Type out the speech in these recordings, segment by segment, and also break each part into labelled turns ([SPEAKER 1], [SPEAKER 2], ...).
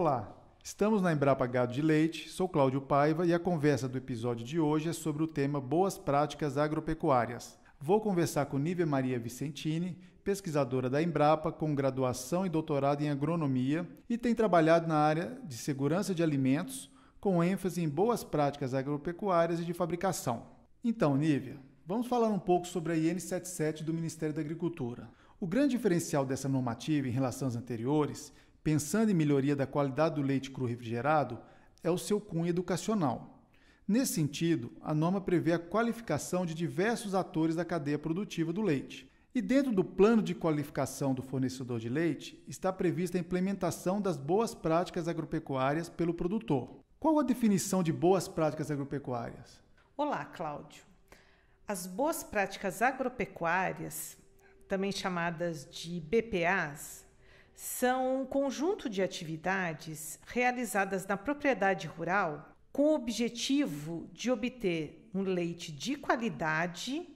[SPEAKER 1] Olá, estamos na Embrapa Gado de Leite, sou Cláudio Paiva e a conversa do episódio de hoje é sobre o tema Boas Práticas Agropecuárias. Vou conversar com Nívia Maria Vicentini, pesquisadora da Embrapa com graduação e doutorado em agronomia e tem trabalhado na área de segurança de alimentos com ênfase em boas práticas agropecuárias e de fabricação. Então, Nívia, vamos falar um pouco sobre a IN 77 do Ministério da Agricultura. O grande diferencial dessa normativa em relação às anteriores pensando em melhoria da qualidade do leite cru refrigerado, é o seu cunho educacional. Nesse sentido, a norma prevê a qualificação de diversos atores da cadeia produtiva do leite. E dentro do plano de qualificação do fornecedor de leite, está prevista a implementação das boas práticas agropecuárias pelo produtor. Qual a definição de boas práticas agropecuárias?
[SPEAKER 2] Olá, Cláudio. As boas práticas agropecuárias, também chamadas de BPAs, são um conjunto de atividades realizadas na propriedade rural com o objetivo de obter um leite de qualidade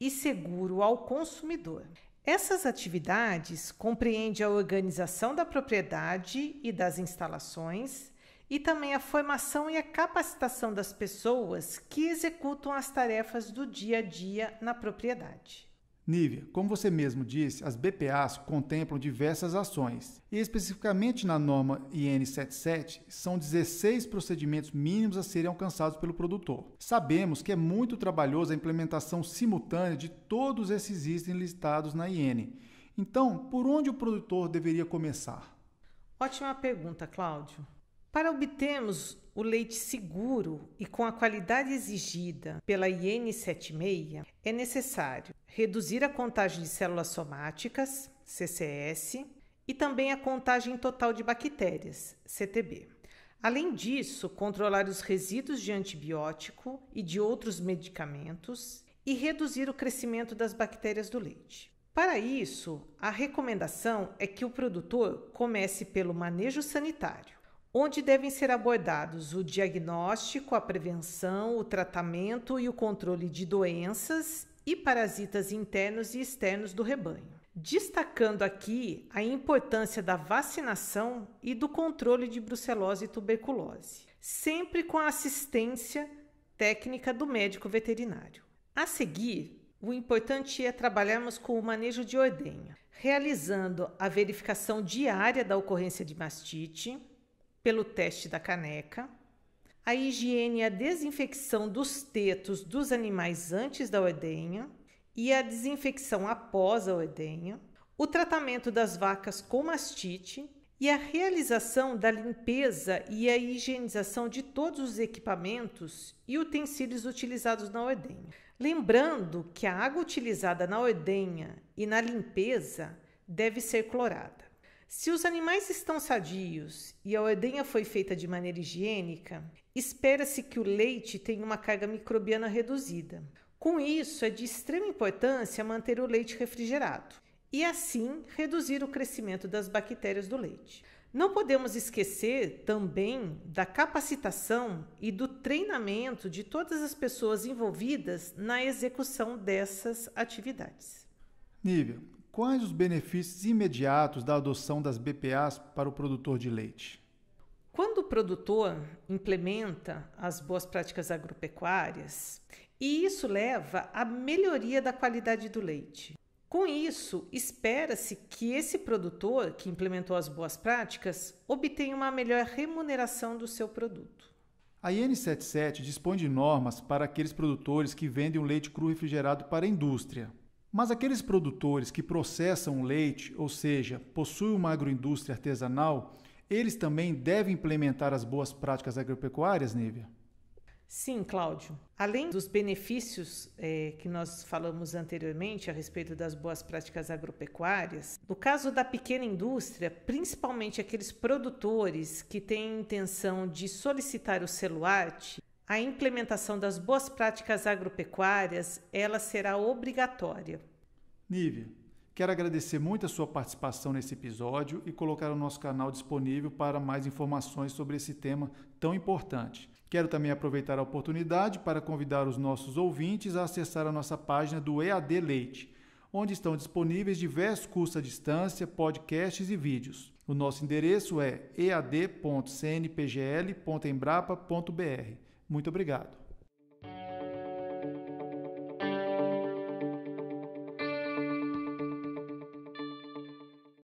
[SPEAKER 2] e seguro ao consumidor. Essas atividades compreendem a organização da propriedade e das instalações e também a formação e a capacitação das pessoas que executam as tarefas do dia a dia na propriedade.
[SPEAKER 1] Nívia, como você mesmo disse, as BPAs contemplam diversas ações, e especificamente na norma IN77, são 16 procedimentos mínimos a serem alcançados pelo produtor. Sabemos que é muito trabalhoso a implementação simultânea de todos esses itens listados na IN. Então, por onde o produtor deveria
[SPEAKER 2] começar? Ótima pergunta, Cláudio. Para obtermos o leite seguro e com a qualidade exigida pela IN76, é necessário reduzir a contagem de células somáticas, CCS, e também a contagem total de bactérias, CTB. Além disso, controlar os resíduos de antibiótico e de outros medicamentos e reduzir o crescimento das bactérias do leite. Para isso, a recomendação é que o produtor comece pelo manejo sanitário, onde devem ser abordados o diagnóstico, a prevenção, o tratamento e o controle de doenças e parasitas internos e externos do rebanho. Destacando aqui a importância da vacinação e do controle de brucelose e tuberculose, sempre com a assistência técnica do médico veterinário. A seguir, o importante é trabalharmos com o manejo de ordenha, realizando a verificação diária da ocorrência de mastite, pelo teste da caneca, a higiene e a desinfecção dos tetos dos animais antes da ordenha e a desinfecção após a ordenha, o tratamento das vacas com mastite e a realização da limpeza e a higienização de todos os equipamentos e utensílios utilizados na ordenha. Lembrando que a água utilizada na ordenha e na limpeza deve ser clorada. Se os animais estão sadios e a ordenha foi feita de maneira higiênica, espera-se que o leite tenha uma carga microbiana reduzida. Com isso, é de extrema importância manter o leite refrigerado e, assim, reduzir o crescimento das bactérias do leite. Não podemos esquecer também da capacitação e do treinamento de todas as pessoas envolvidas na execução dessas atividades.
[SPEAKER 1] Nívia, Quais os benefícios imediatos da adoção das BPAs para o produtor de leite?
[SPEAKER 2] Quando o produtor implementa as boas práticas agropecuárias, e isso leva à melhoria da qualidade do leite. Com isso, espera-se que esse produtor que implementou as boas práticas obtenha uma melhor remuneração do seu produto.
[SPEAKER 1] A IN77 dispõe de normas para aqueles produtores que vendem o leite cru refrigerado para a indústria. Mas aqueles produtores que processam leite, ou seja, possuem uma agroindústria artesanal, eles também devem implementar as boas práticas agropecuárias, Nívia?
[SPEAKER 2] Sim, Cláudio. Além dos benefícios é, que nós falamos anteriormente a respeito das boas práticas agropecuárias, no caso da pequena indústria, principalmente aqueles produtores que têm intenção de solicitar o celuarte, a implementação das boas práticas agropecuárias ela será obrigatória.
[SPEAKER 1] Nívia, quero agradecer muito a sua participação nesse episódio e colocar o nosso canal disponível para mais informações sobre esse tema tão importante. Quero também aproveitar a oportunidade para convidar os nossos ouvintes a acessar a nossa página do EAD Leite, onde estão disponíveis diversos cursos à distância, podcasts e vídeos. O nosso endereço é ead.cnpgl.embrapa.br. Muito obrigado.